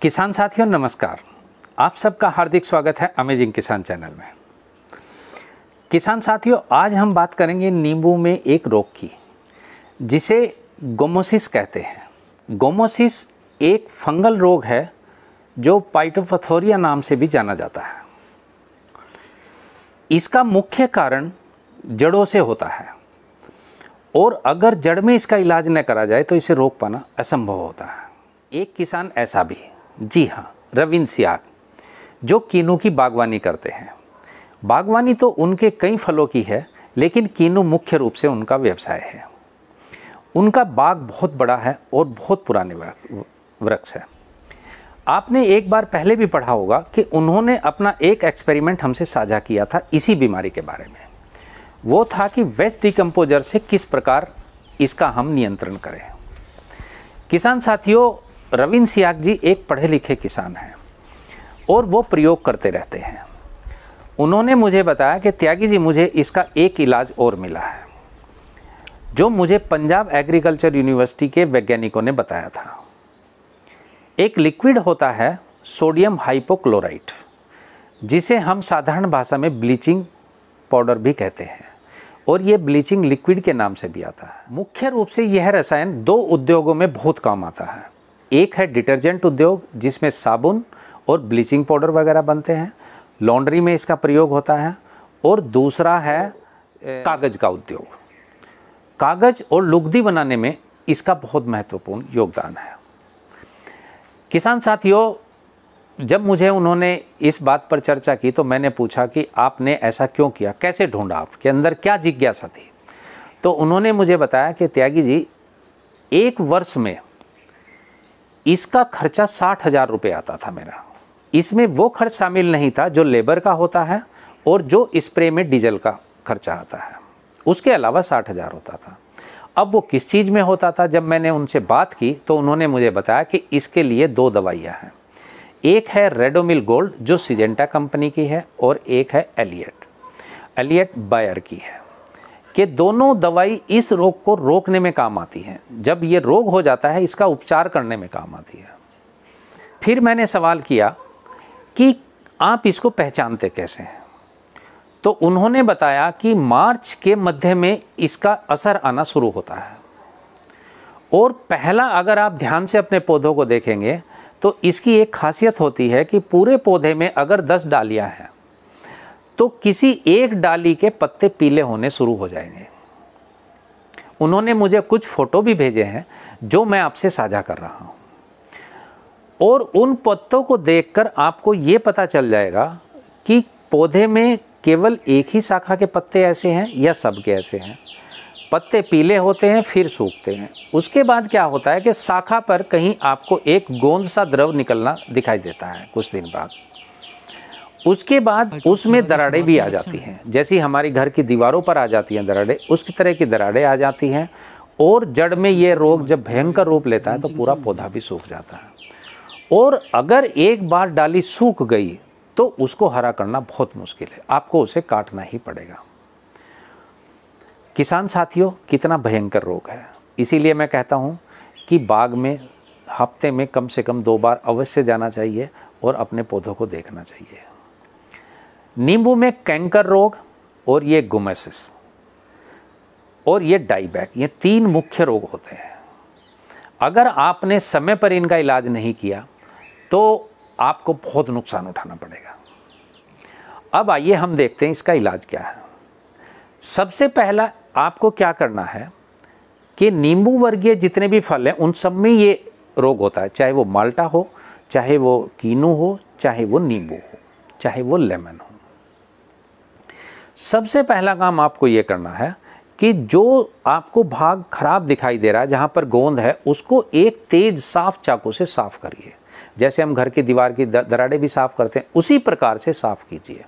किसान साथियों नमस्कार आप सबका हार्दिक स्वागत है अमेजिंग किसान चैनल में किसान साथियों आज हम बात करेंगे नींबू में एक रोग की जिसे गोमोसिस कहते हैं गोमोसिस एक फंगल रोग है जो पाइटोपथोरिया नाम से भी जाना जाता है इसका मुख्य कारण जड़ों से होता है और अगर जड़ में इसका इलाज न करा जाए तो इसे रोक पाना असंभव होता है एक किसान ऐसा भी जी हाँ रविंद्र सियाग जो कीनू की बागवानी करते हैं बागवानी तो उनके कई फलों की है लेकिन कीनू मुख्य रूप से उनका व्यवसाय है उनका बाग बहुत बड़ा है और बहुत पुराने वृक्ष है आपने एक बार पहले भी पढ़ा होगा कि उन्होंने अपना एक एक्सपेरिमेंट हमसे साझा किया था इसी बीमारी के बारे में वो था कि वेस्ट डिकम्पोजर से किस प्रकार इसका हम नियंत्रण करें किसान साथियों रविंद्र सियाग जी एक पढ़े लिखे किसान हैं और वो प्रयोग करते रहते हैं उन्होंने मुझे बताया कि त्यागी जी मुझे इसका एक इलाज और मिला है जो मुझे पंजाब एग्रीकल्चर यूनिवर्सिटी के वैज्ञानिकों ने बताया था एक लिक्विड होता है सोडियम हाइपोक्लोराइट जिसे हम साधारण भाषा में ब्लीचिंग पाउडर भी कहते हैं और ये ब्लीचिंग लिक्विड के नाम से भी आता है मुख्य रूप से यह रसायन दो उद्योगों में बहुत काम आता है एक है डिटर्जेंट उद्योग जिसमें साबुन और ब्लीचिंग पाउडर वगैरह बनते हैं लॉन्ड्री में इसका प्रयोग होता है और दूसरा है कागज़ का उद्योग कागज़ और लुगदी बनाने में इसका बहुत महत्वपूर्ण योगदान है किसान साथियों जब मुझे उन्होंने इस बात पर चर्चा की तो मैंने पूछा कि आपने ऐसा क्यों किया कैसे ढूंढा आपके अंदर क्या जिज्ञासा थी तो उन्होंने मुझे बताया कि त्यागी जी एक वर्ष में इसका खर्चा साठ हज़ार रुपये आता था मेरा इसमें वो खर्च शामिल नहीं था जो लेबर का होता है और जो स्प्रे में डीजल का खर्चा आता है उसके अलावा साठ हज़ार होता था अब वो किस चीज़ में होता था जब मैंने उनसे बात की तो उन्होंने मुझे बताया कि इसके लिए दो दवाइयाँ हैं एक है रेडोमिल गोल्ड जो सिजेंटा कंपनी की है और एक है एलियट एलियट बायर की है कि दोनों दवाई इस रोग को रोकने में काम आती है जब ये रोग हो जाता है इसका उपचार करने में काम आती है फिर मैंने सवाल किया कि आप इसको पहचानते कैसे हैं तो उन्होंने बताया कि मार्च के मध्य में इसका असर आना शुरू होता है और पहला अगर आप ध्यान से अपने पौधों को देखेंगे तो इसकी एक खासियत होती है कि पूरे पौधे में अगर दस डालियाँ हैं तो किसी एक डाली के पत्ते पीले होने शुरू हो जाएंगे उन्होंने मुझे कुछ फ़ोटो भी भेजे हैं जो मैं आपसे साझा कर रहा हूँ और उन पत्तों को देखकर आपको ये पता चल जाएगा कि पौधे में केवल एक ही शाखा के पत्ते ऐसे हैं या सब के ऐसे हैं पत्ते पीले होते हैं फिर सूखते हैं उसके बाद क्या होता है कि शाखा पर कहीं आपको एक गोंद सा द्रव निकलना दिखाई देता है कुछ दिन बाद उसके बाद उसमें दराड़े भी आ तो जाती हैं जैसी हमारी घर की दीवारों पर आ जाती हैं दराड़े उसकी तरह की दराड़े आ जाती हैं और जड़ में ये रोग जब भयंकर रूप लेता है तो पूरा पौधा भी सूख जाता है और अगर एक बार डाली सूख गई तो उसको हरा करना बहुत मुश्किल है आपको उसे काटना ही पड़ेगा किसान साथियों कितना भयंकर रोग है इसीलिए मैं कहता हूँ कि बाग में हफ्ते में कम से कम दो बार अवश्य जाना चाहिए और अपने पौधों को देखना चाहिए नींबू में कैंकर रोग और ये गुमेसिस और ये डाईबैक ये तीन मुख्य रोग होते हैं अगर आपने समय पर इनका इलाज नहीं किया तो आपको बहुत नुकसान उठाना पड़ेगा अब आइए हम देखते हैं इसका इलाज क्या है सबसे पहला आपको क्या करना है कि नींबू वर्गीय जितने भी फल हैं उन सब में ये रोग होता है चाहे वो माल्टा हो चाहे वो कीनू हो चाहे वो नींबू हो चाहे वो लेमन हो सबसे पहला काम आपको ये करना है कि जो आपको भाग खराब दिखाई दे रहा है जहाँ पर गोंद है उसको एक तेज़ साफ चाकू से साफ करिए जैसे हम घर की दीवार की दराड़े भी साफ़ करते हैं उसी प्रकार से साफ़ कीजिए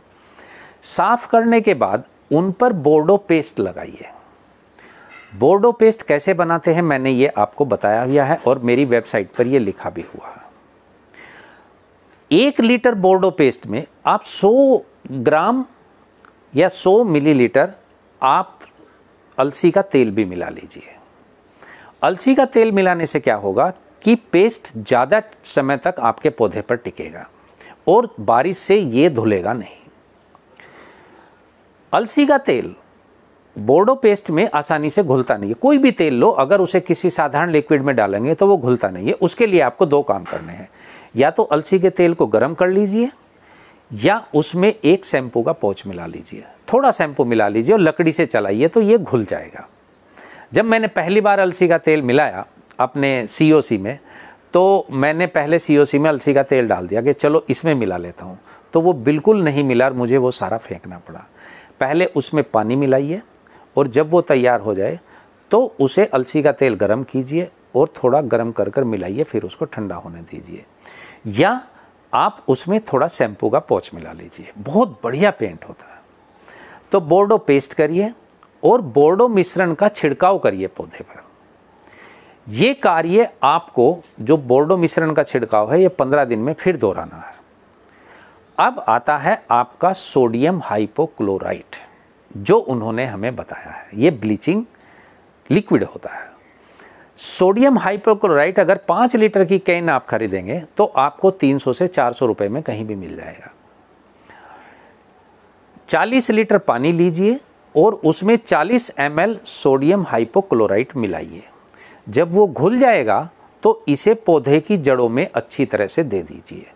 साफ़ करने के बाद उन पर बोर्डो पेस्ट लगाइए बोर्डो पेस्ट कैसे बनाते हैं मैंने ये आपको बताया हुआ है और मेरी वेबसाइट पर ये लिखा भी हुआ है एक लीटर बोर्डो पेस्ट में आप 100 ग्राम या 100 मिलीलीटर आप अलसी का तेल भी मिला लीजिए अलसी का तेल मिलाने से क्या होगा कि पेस्ट ज़्यादा समय तक आपके पौधे पर टिकेगा और बारिश से ये धुलेगा नहीं अलसी का तेल बोर्डो पेस्ट में आसानी से घुलता नहीं है कोई भी तेल लो अगर उसे किसी साधारण लिक्विड में डालेंगे तो वो घुलता नहीं है उसके लिए आपको दो काम करने हैं या तो अलसी के तेल को गर्म कर लीजिए या उसमें एक शैम्पू का पोच मिला लीजिए थोड़ा शैम्पू मिला लीजिए और लकड़ी से चलाइए तो ये घुल जाएगा जब मैंने पहली बार अलसी का तेल मिलाया अपने सी में तो मैंने पहले सी में अलसी का तेल डाल दिया कि चलो इसमें मिला लेता हूँ तो वो बिल्कुल नहीं मिला और मुझे वो सारा फेंकना पड़ा पहले उसमें पानी मिलाइए और जब वो तैयार हो जाए तो उसे अलसी का तेल गर्म कीजिए और थोड़ा गर्म कर कर मिलाइए फिर उसको ठंडा होने दीजिए या आप उसमें थोड़ा शैम्पू का पोच मिला लीजिए बहुत बढ़िया पेंट होता है तो बोर्डो पेस्ट करिए और बोर्डो मिश्रण का छिड़काव करिए पौधे पर ये कार्य आपको जो बोर्डो मिश्रण का छिड़काव है ये पंद्रह दिन में फिर दोहराना है अब आता है आपका सोडियम हाइपोक्लोराइट जो उन्होंने हमें बताया है ये ब्लीचिंग लिक्विड होता है सोडियम हाइपोक्लोराइट अगर पाँच लीटर की कैन आप खरीदेंगे तो आपको 300 से 400 रुपए में कहीं भी मिल जाएगा 40 लीटर पानी लीजिए और उसमें 40 एम सोडियम हाइपोक्लोराइट मिलाइए जब वो घुल जाएगा तो इसे पौधे की जड़ों में अच्छी तरह से दे दीजिए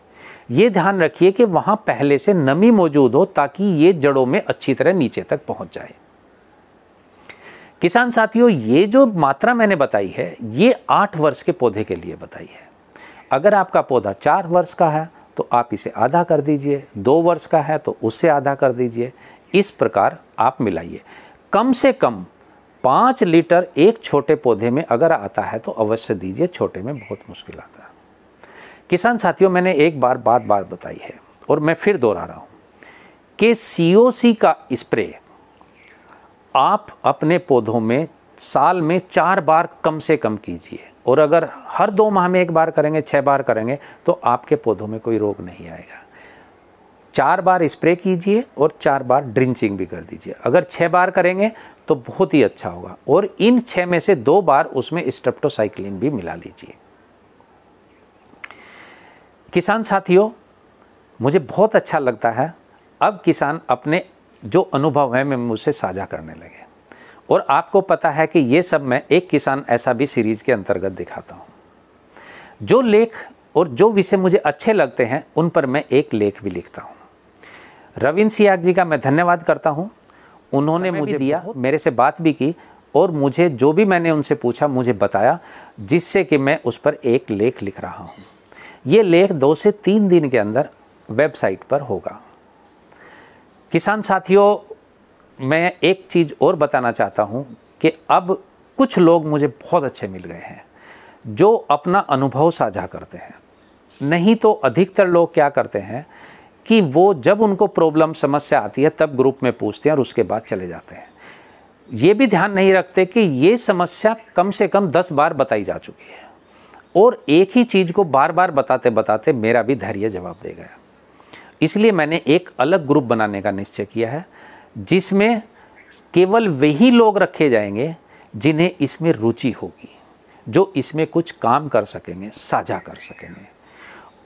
ये ध्यान रखिए कि वहाँ पहले से नमी मौजूद हो ताकि ये जड़ों में अच्छी तरह नीचे तक पहुँच जाए किसान साथियों ये जो मात्रा मैंने बताई है ये आठ वर्ष के पौधे के लिए बताई है अगर आपका पौधा चार वर्ष का है तो आप इसे आधा कर दीजिए दो वर्ष का है तो उससे आधा कर दीजिए इस प्रकार आप मिलाइए कम से कम पाँच लीटर एक छोटे पौधे में अगर आता है तो अवश्य दीजिए छोटे में बहुत मुश्किल आता है किसान साथियों मैंने एक बार बात बार बताई है और मैं फिर दोहरा रहा हूँ कि सी का स्प्रे आप अपने पौधों में साल में चार बार कम से कम कीजिए और अगर हर दो माह में एक बार करेंगे छः बार करेंगे तो आपके पौधों में कोई रोग नहीं आएगा चार बार स्प्रे कीजिए और चार बार ड्रिंचिंग भी कर दीजिए अगर छः बार करेंगे तो बहुत ही अच्छा होगा और इन छः में से दो बार उसमें स्ट्रेप्टोसाइक्लिन भी मिला लीजिए किसान साथियों मुझे बहुत अच्छा लगता है अब किसान अपने जो अनुभव है मैं मुझसे साझा करने लगे और आपको पता है कि ये सब मैं एक किसान ऐसा भी सीरीज़ के अंतर्गत दिखाता हूँ जो लेख और जो विषय मुझे अच्छे लगते हैं उन पर मैं एक लेख भी लिखता हूँ रविंद्र सियाग जी का मैं धन्यवाद करता हूँ उन्होंने मुझे दिया मेरे से बात भी की और मुझे जो भी मैंने उनसे पूछा मुझे बताया जिससे कि मैं उस पर एक लेख लिख रहा हूँ ये लेख दो से तीन दिन के अंदर वेबसाइट पर होगा किसान साथियों मैं एक चीज़ और बताना चाहता हूँ कि अब कुछ लोग मुझे बहुत अच्छे मिल गए हैं जो अपना अनुभव साझा करते हैं नहीं तो अधिकतर लोग क्या करते हैं कि वो जब उनको प्रॉब्लम समस्या आती है तब ग्रुप में पूछते हैं और उसके बाद चले जाते हैं ये भी ध्यान नहीं रखते कि ये समस्या कम से कम दस बार बताई जा चुकी है और एक ही चीज़ को बार बार बताते बताते मेरा भी धैर्य जवाब दे गया इसलिए मैंने एक अलग ग्रुप बनाने का निश्चय किया है जिसमें केवल वही लोग रखे जाएंगे जिन्हें इसमें रुचि होगी जो इसमें कुछ काम कर सकेंगे साझा कर सकेंगे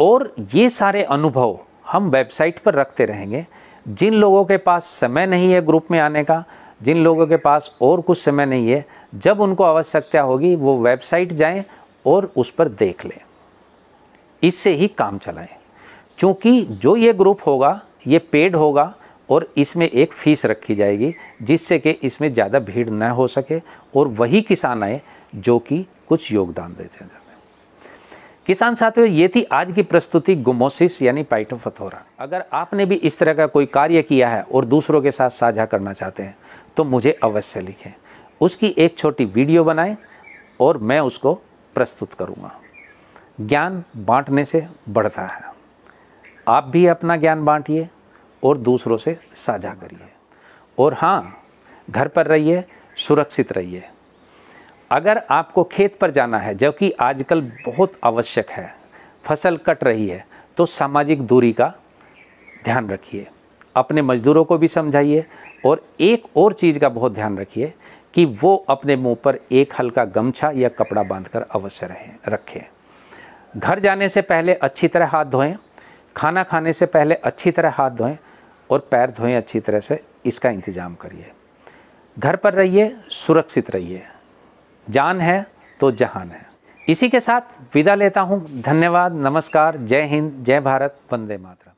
और ये सारे अनुभव हम वेबसाइट पर रखते रहेंगे जिन लोगों के पास समय नहीं है ग्रुप में आने का जिन लोगों के पास और कुछ समय नहीं है जब उनको आवश्यकता होगी वो वेबसाइट जाएं और उस पर देख लें इससे ही काम चलाएं क्योंकि जो ये ग्रुप होगा ये पेड होगा और इसमें एक फ़ीस रखी जाएगी जिससे कि इसमें ज़्यादा भीड़ न हो सके और वही किसान आए जो कि कुछ योगदान देते हैं किसान साथियों ये थी आज की प्रस्तुति गुमोसिस यानी पाइटोफथोरा अगर आपने भी इस तरह का कोई कार्य किया है और दूसरों के साथ साझा करना चाहते हैं तो मुझे अवश्य लिखें उसकी एक छोटी वीडियो बनाएं और मैं उसको प्रस्तुत करूँगा ज्ञान बांटने से बढ़ता है आप भी अपना ज्ञान बांटिए और दूसरों से साझा करिए और हाँ घर पर रहिए सुरक्षित रहिए अगर आपको खेत पर जाना है जो कि आजकल बहुत आवश्यक है फसल कट रही है तो सामाजिक दूरी का ध्यान रखिए अपने मजदूरों को भी समझाइए और एक और चीज़ का बहुत ध्यान रखिए कि वो अपने मुंह पर एक हल्का गमछा या कपड़ा बांधकर अवश्य रहें रखें घर जाने से पहले अच्छी तरह हाथ धोएं खाना खाने से पहले अच्छी तरह हाथ धोएं और पैर धोएं अच्छी तरह से इसका इंतज़ाम करिए घर पर रहिए सुरक्षित रहिए जान है तो जहान है इसी के साथ विदा लेता हूँ धन्यवाद नमस्कार जय हिंद जय भारत वंदे मातरम